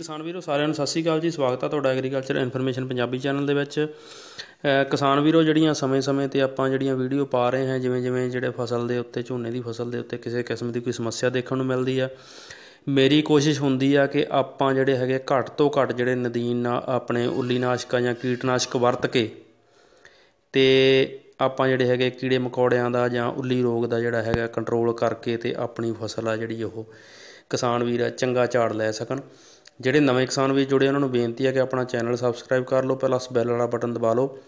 ਕਿਸਾਨ ਵੀਰੋ ਸਾਰਿਆਂ ਨੂੰ ਸਤਿ ਸ਼੍ਰੀ ਅਕਾਲ ਜੀ ਸਵਾਗਤ ਹੈ ਤੁਹਾਡਾ ਐਗਰੀਕਲਚਰ ਇਨਫੋਰਮੇਸ਼ਨ ਪੰਜਾਬੀ ਚੈਨਲ ਦੇ ਵਿੱਚ ਕਿਸਾਨ ਵੀਰੋ ਜਿਹੜੀਆਂ ਸਮੇਂ-ਸਮੇਂ ਤੇ ਆਪਾਂ ਜਿਹੜੀਆਂ ਵੀਡੀਓ ਪਾ ਰਹੇ ਹਾਂ ਜਿਵੇਂ-ਜਿਵੇਂ ਜਿਹੜੇ ਫਸਲ ਦੇ ਉੱਤੇ ਝੋਨੇ ਦੀ ਫਸਲ ਦੇ ਉੱਤੇ ਕਿਸੇ ਕਿਸਮ ਦੀ ਕੋਈ ਸਮੱਸਿਆ ਦੇਖਣ ਨੂੰ ਮਿਲਦੀ ਆ ਮੇਰੀ ਕੋਸ਼ਿਸ਼ ਹੁੰਦੀ ਆ ਕਿ ਆਪਾਂ ਜਿਹੜੇ ਹੈਗੇ ਘੱਟ ਤੋਂ ਘੱਟ ਜਿਹੜੇ ਨਦੀਨ ਆਪਣੇ ਉੱਲੀਨਾਸ਼ਕਾਂ ਜਾਂ ਕੀਟਨਾਸ਼ਕ ਵਰਤ ਕੇ ਤੇ ਆਪਾਂ ਜਿਹੜੇ ਹੈਗੇ ਕੀੜੇ ਮਕੌੜਿਆਂ ਦਾ ਜਾਂ ਉੱਲੀ ਰੋਗ ਦਾ ਜਿਹੜਾ ਹੈਗਾ ਕੰਟਰੋਲ ਕਰਕੇ ਤੇ ਆਪਣੀ ਫਸਲ ਆ ਜਿਹੜੀ ਉਹ ਕਿਸਾਨ ਵੀਰ ਚੰਗਾ ਝਾੜ ਲੈ ਸਕਣ ਜਿਹੜੇ ਨਵੇਂ ਕਿਸਾਨ ਵੀ ਜੁੜੇ ਉਹਨਾਂ ਨੂੰ ਬੇਨਤੀ ਹੈ ਕਿ ਆਪਣਾ ਚੈਨਲ ਸਬਸਕ੍ਰਾਈਬ ਕਰ ਲਓ ਪਲੱਸ ਬੈਲ ਵਾਲਾ ਬਟਨ ਦਬਾ ਲਓ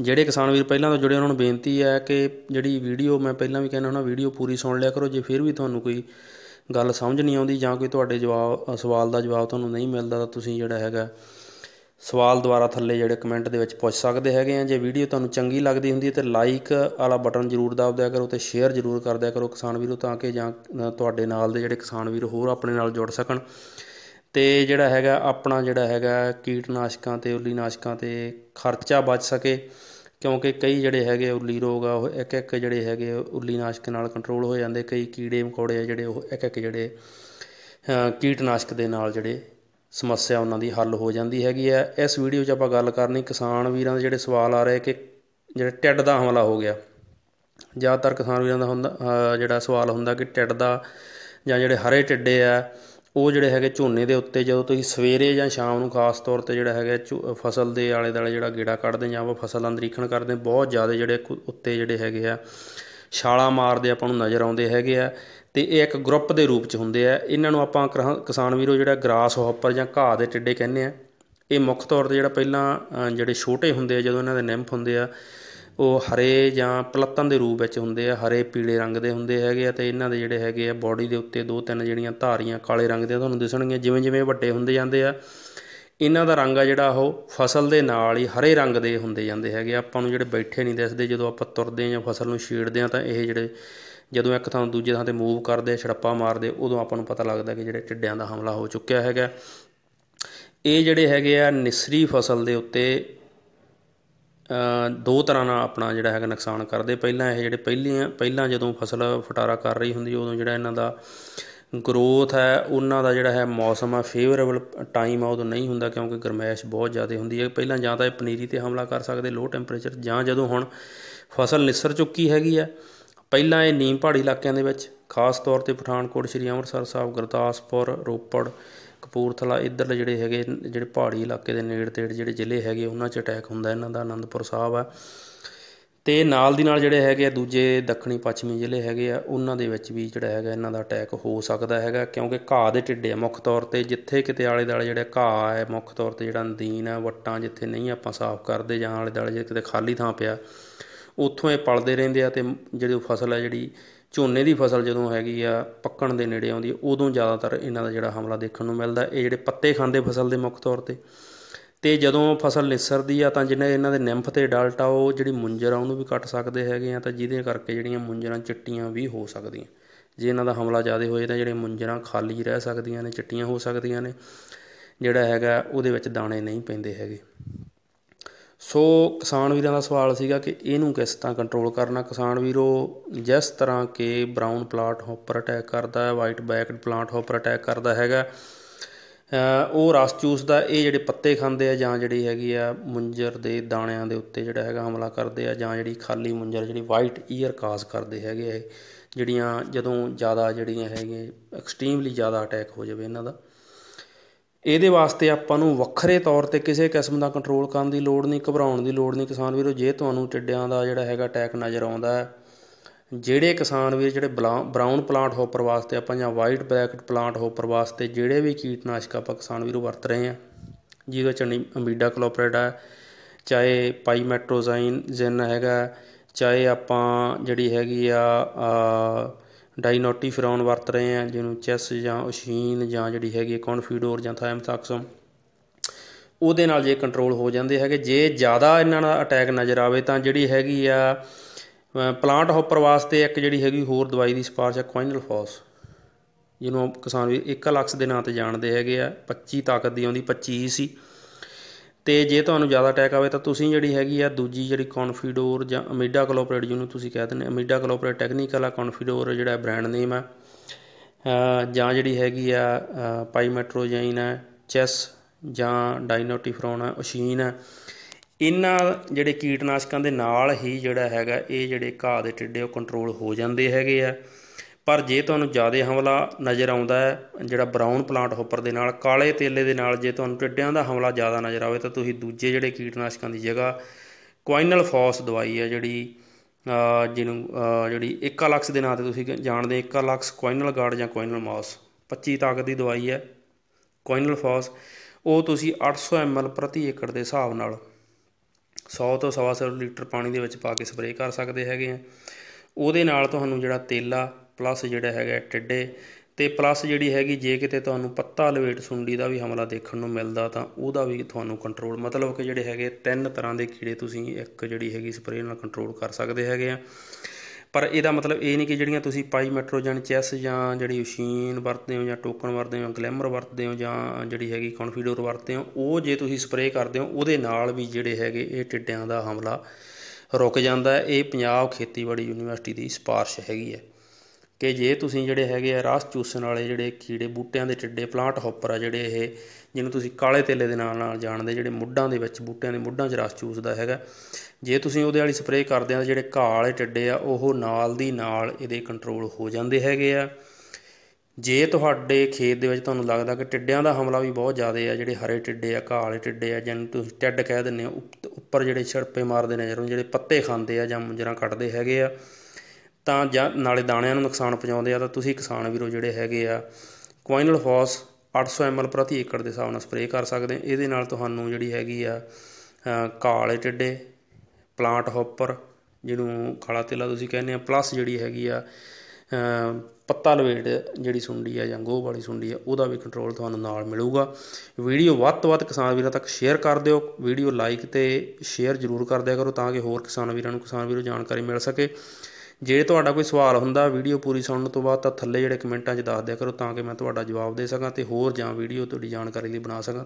ਜਿਹੜੇ ਕਿਸਾਨ ਵੀਰ ਪਹਿਲਾਂ ਤੋਂ ਜੁੜੇ ਉਹਨਾਂ ਨੂੰ ਬੇਨਤੀ ਹੈ ਕਿ ਜਿਹੜੀ ਵੀਡੀਓ ਮੈਂ ਪਹਿਲਾਂ ਵੀ ਕਹਿੰਦਾ ਹਾਂ ਵੀਡੀਓ ਪੂਰੀ ਸੁਣ ਲਿਆ ਕਰੋ ਜੇ ਫਿਰ ਵੀ ਤੁਹਾਨੂੰ ਕੋਈ ਗੱਲ ਸਮਝ ਨਹੀਂ ਆਉਂਦੀ ਜਾਂ ਕੋਈ ਤੁਹਾਡੇ ਜਵਾਬ ਸਵਾਲ ਦਾ ਜਵਾਬ ਤੁਹਾਨੂੰ ਨਹੀਂ ਮਿਲਦਾ ਤਾਂ ਤੁਸੀਂ ਜਿਹੜਾ ਹੈਗਾ ਸਵਾਲ ਦੁਆਰਾ ਥੱਲੇ ਜਿਹੜੇ ਕਮੈਂਟ ਦੇ ਵਿੱਚ ਪੁੱਛ ਸਕਦੇ ਹੈਗੇ ਆ ਜੇ ਵੀਡੀਓ ਤੁਹਾਨੂੰ ਚੰਗੀ ਲੱਗਦੀ ਹੁੰਦੀ ਹੈ ਤੇ ਲਾਈਕ ਵਾਲਾ ਬਟਨ ਜ਼ਰੂਰ ਦਬਾ ਦਿਆ ਕਰੋ ਤੇ ਸ਼ੇਅਰ ਜ਼ਰੂਰ ਕਰ ਦਿਆ ਕਰੋ ਕਿਸਾਨ ਵੀਰੋ ਤਾਂ ਕਿ ਜਾਂ ਤੁਹਾਡੇ ਨਾਲ ਦੇ ਜਿਹੜੇ ਕਿਸਾਨ ਵੀਰ ਹੋਰ ਆਪਣੇ ਨਾਲ ਜੁੜ ਸਕਣ ਅਤੇ ਜਿਹੜਾ ਹੈਗਾ ਆਪਣਾ ਜਿਹੜਾ ਹੈਗਾ ਕੀਟਨਾਸ਼ਕਾਂ ਅਤੇ ਨਾਸ਼ਕਾਂ 'ਤੇ ਖਰਚਾ ਬਚ ਸਕੇ ਕਿਉਂਕਿ ਕਈ ਜਿਹੜੇ ਹੈਗੇ ਉੱਲੀ ਰੋਗ ਆ ਉਹ ਇੱਕ ਇੱਕ ਜਿਹੜੇ ਹੈਗੇ ਨਾਸ਼ਕ ਨਾਲ ਕੰਟਰੋਲ ਹੋ ਜਾਂਦੇ ਕਈ ਕੀੜੇ ਮਕੌੜੇ ਆ ਜਿਹੜੇ ਉਹ ਇੱਕ ਇੱਕ ਜਿਹੜੇ ਕੀਟਨਾਸ਼ਕ ਦੇ ਨਾਲ ਜਿਹੜੇ ਸਮੱਸਿਆ ਉਹਨਾਂ ਦੀ ਹੱਲ ਹੋ ਜਾਂਦੀ ਹੈਗੀ ਆ ਇਸ ਵੀਡੀਓ 'ਚ ਆਪਾਂ ਗੱਲ ਕਰਨੀ ਕਿਸਾਨ ਵੀਰਾਂ ਦੇ ਜਿਹੜੇ ਸਵਾਲ ਆ ਰਹੇ ਕਿ ਜਿਹੜੇ ਟਿੱਡ ਦਾ ਹਮਲਾ ਹੋ ਗਿਆ ਜ਼ਿਆਦਾਤਰ ਕਿਸਾਨ ਵੀਰਾਂ ਦਾ ਹੁੰਦਾ ਜਿਹੜਾ ਸਵਾਲ ਹੁੰਦਾ ਕਿ ਟਿੱਡ ਦਾ ਜਾਂ ਜਿਹੜੇ ਹਰੇ ਟਿੱਡੇ ਆ ਉਹ ਜਿਹੜੇ ਹੈਗੇ ਝੋਨੇ ਦੇ ਉੱਤੇ ਜਦੋਂ ਤੁਸੀਂ ਸਵੇਰੇ ਜਾਂ ਸ਼ਾਮ ਨੂੰ ਖਾਸ ਤੌਰ ਤੇ ਜਿਹੜਾ ਹੈਗਾ ਫਸਲ ਦੇ ਆਲੇ ਦਾਲੇ ਜਿਹੜਾ ਗੇੜਾ ਕੱਢਦੇ ਜਾਂ ਉਹ ਫਸਲ ਦਾ ਨਿਰੀਖਣ ਕਰਦੇ ਬਹੁਤ ਜ਼ਿਆਦਾ ਜਿਹੜੇ ਉੱਤੇ ਜਿਹੜੇ ਹੈਗੇ ਆ ਛਾਲਾ ਮਾਰਦੇ ਆਪਾਂ ਨੂੰ ਨਜ਼ਰ ਆਉਂਦੇ ਹੈਗੇ ਆ ਤੇ ਇਹ ਇੱਕ ਗਰੁੱਪ ਦੇ ਰੂਪ 'ਚ ਹੁੰਦੇ ਆ ਇਹਨਾਂ ਨੂੰ ਆਪਾਂ ਕਿਸਾਨ ਵੀਰੋ ਜਿਹੜਾ ਗ੍ਰਾਸ ਹੌਪਰ ਜਾਂ ਘਾਹ ਦੇ ਟਿੱਡੇ ਕਹਿੰਦੇ ਆ ਇਹ ਮੁੱਖ ਤੌਰ ਤੇ ਜਿਹੜਾ ਪਹਿਲਾਂ ਜਿਹੜੇ ਛੋਟੇ ਹੁੰਦੇ ਆ ਜਦੋਂ ਇਹਨਾਂ ਦੇ ਨਿੰਫ ਹੁੰਦੇ ਆ ਉਹ ਹਰੇ ਜਾਂ ਪਲਤਨ ਦੇ ਰੂਪ ਵਿੱਚ ਹੁੰਦੇ ਆ ਹਰੇ ਪੀਲੇ ਰੰਗ ਦੇ ਹੁੰਦੇ ਹੈਗੇ ਆ ਤੇ ਇਹਨਾਂ ਦੇ ਜਿਹੜੇ ਹੈਗੇ ਆ ਬਾਡੀ ਦੇ ਉੱਤੇ ਦੋ ਤਿੰਨ ਜਿਹੜੀਆਂ ਧਾਰੀਆਂ ਕਾਲੇ ਰੰਗ ਦੇ ਤੁਹਾਨੂੰ ਦਿਸਣਗੀਆਂ ਜਿਵੇਂ ਜਿਵੇਂ ਵੱਡੇ ਹੁੰਦੇ ਜਾਂਦੇ ਆ ਇਹਨਾਂ ਦਾ ਰੰਗ ਆ ਜਿਹੜਾ ਉਹ ਫਸਲ ਦੇ ਨਾਲ ਹੀ ਹਰੇ ਰੰਗ ਦੇ ਹੁੰਦੇ ਜਾਂਦੇ ਹੈਗੇ ਆਪਾਂ ਨੂੰ ਜਿਹੜੇ ਬੈਠੇ ਨਹੀਂ ਦਿਸਦੇ ਜਦੋਂ ਆਪਾਂ ਤੁਰਦੇ ਜਾਂ ਫਸਲ ਨੂੰ ਛੇੜਦੇ ਆ ਤਾਂ ਇਹ ਜਿਹੜੇ ਜਦੋਂ ਇੱਕ ਥਾਂ ਦੂਜੇ ਥਾਂ ਤੇ ਮੂਵ ਕਰਦੇ ਛੜੱਪਾ ਮਾਰਦੇ ਉਦੋਂ ਆਪਾਂ ਨੂੰ ਪਤਾ ਲੱਗਦਾ ਕਿ ਜਿਹੜੇ ਟਿੱਡਿਆਂ ਦਾ ਹਮਲਾ ਹੋ ਚੁੱਕਿਆ ਹੈਗਾ ਇਹ ਜਿਹੜੇ ਹੈਗੇ ਆ ਨਿਸਰੀ ਫਸਲ ਦੇ ਉੱਤੇ ਦੋ ਤਰ੍ਹਾਂ ਨਾਲ ਆਪਣਾ ਜਿਹੜਾ ਹੈਗਾ ਨੁਕਸਾਨ ਕਰਦੇ ਪਹਿਲਾਂ ਇਹ ਜਿਹੜੇ ਪਹਿਲੀਆਂ ਪਹਿਲਾਂ ਜਦੋਂ ਫਸਲ ਫਟਾਰਾ ਕਰ ਰਹੀ ਹੁੰਦੀ ਉਦੋਂ ਜਿਹੜਾ ਇਹਨਾਂ ਦਾ ਗਰੋਥ ਹੈ ਉਹਨਾਂ ਦਾ ਜਿਹੜਾ ਹੈ ਮੌਸਮ ਆ ਫੇਵਰੇਬਲ ਟਾਈਮ ਆ ਉਦੋਂ ਨਹੀਂ ਹੁੰਦਾ ਕਿਉਂਕਿ ਗਰਮੈਸ਼ ਬਹੁਤ ਜ਼ਿਆਦਾ ਹੁੰਦੀ ਹੈ ਪਹਿਲਾਂ ਜਾਂ ਤਾਂ ਇਹ ਪਨੀਰੀ ਤੇ ਹਮਲਾ ਕਰ ਸਕਦੇ ਲੋ ਟੈਂਪਰੇਚਰ ਜਾਂ ਜਦੋਂ ਹੁਣ ਫਸਲ ਨਿਸਰ ਚੁੱਕੀ ਹੈਗੀ ਆ ਪਹਿਲਾਂ ਇਹ ਨੀਮ ਪਹਾੜੀ ਇਲਾਕਿਆਂ ਦੇ ਵਿੱਚ ਖਾਸ ਤੌਰ ਤੇ ਪਠਾਨਕੋਟ ਸ਼੍ਰੀ ਅੰਮ੍ਰਿਤਸਰ ਸਾਹਿਬ ਗੁਰਦਾਸਪੁਰ ਰੋਪੜ ਕਪੂਰਥਲਾ ਇੱਧਰਲੇ ਜਿਹੜੇ ਹੈਗੇ ਜਿਹੜੇ ਪਹਾੜੀ ਇਲਾਕੇ ਦੇ ਨੇੜੇ ਤੇੜੇ ਜਿਹੜੇ ਜ਼ਿਲ੍ਹੇ ਹੈਗੇ ਉਹਨਾਂ 'ਚ ਅਟੈਕ ਹੁੰਦਾ ਇਹਨਾਂ ਦਾ ਆਨੰਦਪੁਰ ਸਾਹਿਬ ਆ ਤੇ ਨਾਲ ਦੀ ਨਾਲ ਜਿਹੜੇ ਹੈਗੇ ਆ ਦੂਜੇ ਦੱਖਣੀ ਪੱਛਮੀ ਜ਼ਿਲ੍ਹੇ ਹੈਗੇ ਆ ਉਹਨਾਂ ਦੇ ਵਿੱਚ ਵੀ ਜਿਹੜਾ ਹੈਗਾ ਇਹਨਾਂ ਦਾ ਅਟੈਕ ਹੋ ਸਕਦਾ ਹੈਗਾ ਕਿਉਂਕਿ ਘਾਹ ਦੇ ਟਿੱਡੇ ਆ ਮੁੱਖ ਤੌਰ ਤੇ ਜਿੱਥੇ ਕਿਤੇ ਆਲੇ ਦਾਲੇ ਜਿਹੜਾ ਘਾਹ ਹੈ ਮੁੱਖ ਤੌਰ ਤੇ ਜਿਹੜਾ ਨਦੀਨ ਆ ਵੱਟਾਂ ਜਿੱਥੇ ਨਹੀਂ ਆਪਾਂ ਸਾਫ਼ ਕਰਦੇ ਜਾਂ ਆਲੇ ਦਾਲੇ ਜੇ ਕਿਤੇ ਖਾਲੀ ਥਾਂ ਪਿਆ ਉੱਥੋਂ ਇਹ ਪਲਦੇ ਰਹਿੰਦੇ ਆ ਤੇ ਜਿਹੜੀ ਫਸਲ ਆ ਜਿਹੜੀ ਝੋਨੇ ਦੀ ਫਸਲ ਜਦੋਂ ਹੈਗੀ ਆ ਪੱਕਣ ਦੇ ਨੇੜੇ ਆਉਂਦੀ ਹੈ ਉਦੋਂ ਜ਼ਿਆਦਾਤਰ ਇਹਨਾਂ ਦਾ ਜਿਹੜਾ ਹਮਲਾ ਦੇਖਣ ਨੂੰ ਮਿਲਦਾ ਇਹ ਜਿਹੜੇ ਪੱਤੇ ਖਾਂਦੇ ਫਸਲ ਦੇ ਮੁੱਖ ਤੌਰ ਤੇ ਤੇ ਜਦੋਂ ਫਸਲ ਨਿਸਰਦੀ ਆ ਤਾਂ ਜਿਹਨੇ ਇਹਨਾਂ ਦੇ ਨਿੰਫ ਤੇ ਡਾਲਟਾ ਉਹ ਜਿਹੜੀ ਮੁੰਜਰ ਆ ਉਹਨੂੰ ਵੀ ਕੱਟ ਸਕਦੇ ਹੈਗੇ ਆ ਤਾਂ ਜਿਹਦੇ ਕਰਕੇ ਜਿਹੜੀਆਂ ਮੁੰਜਰਾਂ ਚਿੱਟੀਆਂ ਵੀ ਹੋ ਸਕਦੀਆਂ ਜੇ ਇਹਨਾਂ ਦਾ ਹਮਲਾ ਜ਼ਿਆਦਾ ਹੋਏ ਤਾਂ ਜਿਹੜੇ ਮੁੰਜਰਾਂ ਖਾਲੀ ਰਹਿ ਸਕਦੀਆਂ ਨੇ ਚਿੱਟੀਆਂ ਹੋ ਸਕਦੀਆਂ ਨੇ ਜਿਹੜਾ ਹੈਗਾ ਉਹਦੇ ਵਿੱਚ ਦਾਣੇ ਨਹੀਂ ਪੈਂਦੇ ਹੈਗੇ ਸੋ ਕਿਸਾਨ ਵੀਰਾਂ ਦਾ ਸਵਾਲ ਸੀਗਾ ਕਿ ਇਹਨੂੰ ਕਿਸ ਤਰ੍ਹਾਂ ਕੰਟਰੋਲ ਕਰਨਾ ਕਿਸਾਨ ਵੀਰੋ ਜਿਸ ਤਰ੍ਹਾਂ ਕਿ ਬ੍ਰਾਊਨ ਪਲਾਟ ਹੌਪਰ ਅਟੈਕ ਕਰਦਾ ਹੈ white backed plant hopper attack ਕਰਦਾ ਹੈਗਾ ਉਹ ਰਸ ਚੂਸਦਾ ਇਹ ਜਿਹੜੇ ਪੱਤੇ ਖਾਂਦੇ ਆ ਜਾਂ ਜਿਹੜੀ ਹੈਗੀ ਆ ਮੁੰਜਰ ਦੇ ਦਾਣਿਆਂ ਦੇ ਉੱਤੇ ਜਿਹੜਾ ਹੈਗਾ ਹਮਲਾ ਕਰਦੇ ਆ ਜਾਂ ਜਿਹੜੀ ਖਾਲੀ ਮੁੰਜਰ ਜਿਹੜੀ ਵਾਈਟ ਈਅਰ ਕਾਸ ਕਰਦੇ ਹੈਗੇ ਇਹ ਜਿਹੜੀਆਂ ਜਦੋਂ ਜ਼ਿਆਦਾ ਜਿਹੜੀਆਂ ਹੈਗੇ ਐਕਸਟ੍ਰੀਮਲੀ ਜ਼ਿਆਦਾ ਅਟੈਕ ਹੋ ਜਾਵੇ ਇਹਨਾਂ ਦਾ ਇਹਦੇ ਵਾਸਤੇ ਆਪਾਂ ਨੂੰ ਵੱਖਰੇ ਤੌਰ ਤੇ ਕਿਸੇ ਕਿਸਮ ਦਾ ਕੰਟਰੋਲ ਕਰਨ ਦੀ ਲੋੜ ਨਹੀਂ ਘਬਰਾਉਣ ਦੀ ਲੋੜ ਨਹੀਂ ਕਿਸਾਨ ਵੀਰੋ ਜੇ ਤੁਹਾਨੂੰ ਟਿੱਡਿਆਂ ਦਾ ਜਿਹੜਾ ਹੈਗਾ ਅਟੈਕ ਨਜ਼ਰ ਆਉਂਦਾ ਹੈ ਜਿਹੜੇ ਕਿਸਾਨ ਵੀਰ ਜਿਹੜੇ ਬਰਾਊਨ ਪਲਾਂਟ ਹੋਪਰ ਵਾਸਤੇ ਆਪਾਂ ਜਾਂ ਵਾਈਟ ਬ੍ਰੈਕਟ ਪਲਾਂਟ ਹੋਪਰ ਵਾਸਤੇ ਜਿਹੜੇ ਵੀ ਕੀਟਨਾਸ਼ਕ ਆਪਾਂ ਕਿਸਾਨ ਵੀਰੋ ਵਰਤ ਰਹੇ ਆ ਜਿਹਦਾ ਚੰਡੀ ਅਮੀਡਾ ਕਲੋਪਰੇਟ ਆ ਚਾਹੇ ਮੈਟਰੋਜ਼ਾਈਨ ਜਿੰਨ ਹੈਗਾ ਚਾਹੇ ਆਪਾਂ ਜਿਹੜੀ ਹੈਗੀ ਆ ਆ ਡਾਈਨੋਟੀਫਰੋਨ ਵਰਤ ਰਹੇ ਆ ਜਿਹਨੂੰ ਚੈਸ ਜਾਂ ਅਸ਼ੀਨ ਜਾਂ ਜਿਹੜੀ ਹੈਗੀ ਕੌਨਫੀਡੋਰ ਜਾਂ ਥਾਇਮਥਾਕਸਮ ਉਹਦੇ ਨਾਲ ਜੇ ਕੰਟਰੋਲ ਹੋ ਜਾਂਦੇ ਹੈਗੇ ਜੇ ਜ਼ਿਆਦਾ ਇਹਨਾਂ ਦਾ ਅਟੈਕ ਨਜ਼ਰ ਆਵੇ ਤਾਂ ਜਿਹੜੀ ਹੈਗੀ ਆ ਪਲਾਂਟ ਹੌਪਰ ਵਾਸਤੇ ਇੱਕ ਜਿਹੜੀ ਹੈਗੀ ਹੋਰ ਦਵਾਈ ਦੀ ਸਿਫਾਰਿਸ਼ ਹੈ ਕੁਆਇਨਲ ਫੋਸ ਜਿਹਨੂੰ ਕਿਸਾਨ ਵੀ 1 ਲੱਖ ਦੇ ਨਾਂ ਤੇ ਜਾਣਦੇ ਹੈਗੇ ਆ 25 ਤਾਕਤ ਦੀ ਆਉਂਦੀ 25 ਸੀ ਤੇ ਜੇ ਤੁਹਾਨੂੰ ਜ਼ਿਆਦਾ ਅਟੈਕ ਆਵੇ ਤਾਂ ਤੁਸੀਂ ਜਿਹੜੀ ਹੈਗੀ ਆ ਦੂਜੀ ਜਿਹੜੀ ਕੌਨਫੀਡੋਰ ਜਾਂ ਅਮੀਡਾ ਕੋਲੋਪਰੇਟ ਜਿਹਨੂੰ ਤੁਸੀਂ ਕਹਿੰਦੇ ਨੇ ਅਮੀਡਾ ਕੋਲੋਪਰੇਟ ਟੈਕਨੀਕਲ ਆ ਕੌਨਫੀਡੋਰ ਜਿਹੜਾ ਬ੍ਰਾਂਡ ਨੇਮ ਆ ਜਾਂ ਜਿਹੜੀ ਹੈਗੀ ਆ ਪਾਈਮੈਟਰੋਜਾਈਨ ਆ ਚੈਸ ਜਾਂ ਡਾਈਨੋਟੀਫਰੋਨ ਆ ਓਸ਼ੀਨ ਆ ਇਹਨਾਂ ਜਿਹੜੇ ਕੀਟਨਾਸ਼ਕਾਂ ਦੇ ਨਾਲ ਹੀ ਜਿਹੜਾ ਹੈਗਾ ਇਹ ਜਿਹੜੇ ਘਾਹ ਦੇ ਟਿੱਡੇ ਉਹ ਕੰਟਰੋਲ ਹੋ ਜਾਂਦੇ ਹੈਗੇ ਆ ਪਰ ਜੇ ਤੁਹਾਨੂੰ ਜ਼ਿਆਦਾ ਹਮਲਾ ਨਜ਼ਰ ਆਉਂਦਾ ਹੈ ਜਿਹੜਾ ਬਰਾਊਨ ਪਲਾਂਟ ਹੋਪਰ ਦੇ ਨਾਲ ਕਾਲੇ ਤੇਲੇ ਦੇ ਨਾਲ ਜੇ ਤੁਹਾਨੂੰ ਟਿੱਡਿਆਂ ਦਾ ਹਮਲਾ ਜ਼ਿਆਦਾ ਨਜ਼ਰ ਆਵੇ ਤਾਂ ਤੁਸੀਂ ਦੂਜੇ ਜਿਹੜੇ ਕੀਟਨਾਸ਼ਕਾਂ ਦੀ ਜਗ੍ਹਾ ਕੁਆਇਨਲ ਫੌਸ ਦਵਾਈ ਹੈ ਜਿਹੜੀ ਜਿਹਨੂੰ ਜਿਹੜੀ ਇਕਾਲਕਸ ਦੇ ਨਾਂ ਤੇ ਤੁਸੀਂ ਜਾਣਦੇ ਇਕਾਲਕਸ ਕੁਆਇਨਲ ਗਾਰਡ ਜਾਂ ਕੁਆਇਨਲ ਮਾਸ 25 ਤਾਕਤ ਦੀ ਦਵਾਈ ਹੈ ਕੁਆਇਨਲ ਫੌਸ ਉਹ ਤੁਸੀਂ 800 ml ਪ੍ਰਤੀ ਏਕੜ ਦੇ ਹਿਸਾਬ ਨਾਲ 100 ਤੋਂ 1.5 ਲੀਟਰ ਪਾਣੀ ਦੇ ਵਿੱਚ ਪਾ ਕੇ ਸਪਰੇਅ ਕਰ ਸਕਦੇ ਹੈਗੇ ਆ ਉਹਦੇ ਨਾਲ ਤੁਹਾਨੂੰ ਜਿਹੜਾ ਤੇਲਾ ਪਲੱਸ ਜਿਹੜਾ ਹੈਗਾ ਟਿੱਡੇ ਤੇ ਪਲੱਸ ਜਿਹੜੀ ਹੈਗੀ ਜੇ ਕਿਤੇ ਤੁਹਾਨੂੰ ਪੱਤਾ ਲਵੇਟ ਸੁੰਡੀ ਦਾ ਵੀ ਹਮਲਾ ਦੇਖਣ ਨੂੰ ਮਿਲਦਾ ਤਾਂ ਉਹਦਾ ਵੀ ਤੁਹਾਨੂੰ ਕੰਟਰੋਲ ਮਤਲਬ ਕਿ ਜਿਹੜੇ ਹੈਗੇ ਤਿੰਨ ਤਰ੍ਹਾਂ ਦੇ ਕੀੜੇ ਤੁਸੀਂ ਇੱਕ ਜਿਹੜੀ ਹੈਗੀ ਸਪਰੇਅ ਨਾਲ ਕੰਟਰੋਲ ਕਰ ਸਕਦੇ ਹੈਗੇ ਆ ਪਰ ਇਹਦਾ ਮਤਲਬ ਇਹ ਨਹੀਂ ਕਿ ਜਿਹੜੀਆਂ ਤੁਸੀਂ ਪਾਈ ਮੈਟਰੋਜਨ ਚੈਸ ਜਾਂ ਜਿਹੜੀ ਉਸ਼ੀਨ ਵਰਤਦੇ ਹੋ ਜਾਂ ਟੋਕਨ ਵਰਤਦੇ ਹੋ ਗਲੈਮਰ ਵਰਤਦੇ ਹੋ ਜਾਂ ਜਿਹੜੀ ਹੈਗੀ ਕਨਫੀਡੋਰ ਵਰਤਦੇ ਹੋ ਉਹ ਜੇ ਤੁਸੀਂ ਸਪਰੇਅ ਕਰਦੇ ਹੋ ਉਹਦੇ ਨਾਲ ਵੀ ਜਿਹੜੇ ਹੈਗੇ ਇਹ ਟਿੱਡਿਆਂ ਦਾ ਹਮਲਾ ਰੁਕ ਜਾਂਦਾ ਇਹ ਪੰਜਾਬ ਖੇਤੀਬਾੜੀ ਯੂਨੀਵਰਸਿਟੀ ਦੀ ਸਿਫਾਰਿਸ਼ ਹੈਗੀ ਹੈ ਕਿ ਜੇ ਤੁਸੀਂ ਜਿਹੜੇ ਹੈਗੇ ਆ ਰਾਸ ਚੂਸਣ ਵਾਲੇ ਜਿਹੜੇ ਕੀੜੇ ਬੂਟਿਆਂ ਦੇ ਟਿੱਡੇ ਪਲਾਂਟ ਹੌਪਰ ਆ ਜਿਹੜੇ ਇਹ ਜਿਹਨੂੰ ਤੁਸੀਂ ਕਾਲੇ ਤੇਲੇ ਦੇ ਨਾਲ ਨਾਲ ਜਾਣਦੇ ਜਿਹੜੇ ਮੁੱਢਾਂ ਦੇ ਵਿੱਚ ਬੂਟਿਆਂ ਦੇ ਮੁੱਢਾਂ 'ਚ ਰਸ ਚੂਸਦਾ ਹੈਗਾ ਜੇ ਤੁਸੀਂ ਉਹਦੇ ਵਾਲੀ ਸਪਰੇਅ ਕਰਦੇ ਆ ਜਿਹੜੇ ਘਾਹ ਵਾਲੇ ਟਿੱਡੇ ਆ ਉਹ ਨਾਲ ਦੀ ਨਾਲ ਇਹਦੇ ਕੰਟਰੋਲ ਹੋ ਜਾਂਦੇ ਹੈਗੇ ਆ ਜੇ ਤੁਹਾਡੇ ਖੇਤ ਦੇ ਵਿੱਚ ਤੁਹਾਨੂੰ ਲੱਗਦਾ ਕਿ ਟਿੱਡਿਆਂ ਦਾ ਹਮਲਾ ਵੀ ਬਹੁਤ ਜ਼ਿਆਦਾ ਹੈ ਜਿਹੜੇ ਹਰੇ ਟਿੱਡੇ ਆ ਘਾਹ ਵਾਲੇ ਟਿੱਡੇ ਆ ਜਿਹਨੂੰ ਤੁਸੀਂ ਟਿੱਡ ਕਹਿ ਦਿੰਦੇ ਹੋ ਉੱਪਰ ਜਿਹੜੇ ਛੜਪੇ ਮਾਰਦੇ ਨੇ ਜਦੋਂ ਜਿਹੜੇ ਪੱਤੇ ਖਾਂਦੇ ਆ ਜਾਂ ਮੁੰਜਰਾ ਕੱਟਦੇ ਹੈਗੇ ਆ ਤਾਂ ਜਾਂ ਨਾਲੇ ਦਾਣਿਆਂ ਨੂੰ ਨੁਕਸਾਨ ਪਹੁੰਚਾਉਂਦੇ ਆ ਤਾਂ ਤੁਸੀਂ ਕਿਸਾਨ ਵੀਰੋ ਜਿਹੜੇ ਹੈਗੇ ਆ ਕੁਆਇਨਲ ਫੋਸ 800 ਐਮਐਲ ਪ੍ਰਤੀ ਏਕੜ ਦੇ ਹਿਸਾਬ ਨਾਲ ਸਪਰੇਅ ਕਰ ਸਕਦੇ ਇਹਦੇ ਨਾਲ ਤੁਹਾਨੂੰ ਜਿਹੜੀ ਹੈਗੀ ਆ ਕਾਲੇ ਟਿੱਡੇ ਪਲਾਂਟ ਹੌਪਰ ਜਿਹਨੂੰ ਖਾਲਾ ਤੇਲਾ ਤੁਸੀਂ ਕਹਿੰਦੇ ਆ ਪਲੱਸ ਜਿਹੜੀ ਹੈਗੀ ਆ ਪੱਤਾ ਲਵੇੜ ਜਿਹੜੀ ਸੁੰਡੀ ਆ ਜਾਂ ਗੋਹ ਵਾਲੀ ਸੁੰਡੀ ਆ ਉਹਦਾ ਵੀ ਕੰਟਰੋਲ ਤੁਹਾਨੂੰ ਨਾਲ ਮਿਲੂਗਾ ਵੀਡੀਓ ਵੱਧ ਤੋਂ ਵੱਧ ਕਿਸਾਨ ਵੀਰਾਂ ਤੱਕ ਸ਼ੇਅਰ ਕਰ ਦਿਓ ਵੀਡੀਓ ਲਾਈਕ ਤੇ ਸ਼ੇਅਰ ਜ਼ਰੂਰ ਕਰ ਦਿਆ ਕਰੋ ਤਾਂ ਕਿ ਹੋਰ ਕਿਸਾਨ ਵੀਰਾਂ ਨੂੰ ਕਿਸਾਨ ਵੀਰੋ ਜਾਣਕਾਰੀ ਮਿਲ ਸਕੇ ਜੇ ਤੁਹਾਡਾ ਕੋਈ ਸਵਾਲ ਹੁੰਦਾ ਵੀਡੀਓ ਪੂਰੀ ਸੁਣਨ ਤੋਂ ਬਾਅਦ ਤਾਂ ਥੱਲੇ ਜਿਹੜੇ ਕਮੈਂਟਾਂ 'ਚ ਦੱਸ ਦਿਆ ਕਰੋ ਤਾਂ ਕਿ ਮੈਂ ਤੁਹਾਡਾ ਜਵਾਬ ਦੇ ਸਕਾਂ ਅਤੇ ਹੋਰ ਜਾਂ ਵੀਡੀਓ ਤੁਹਾਡੀ ਜਾਣਕਾਰੀ ਲਈ ਬਣਾ ਸਕਾਂ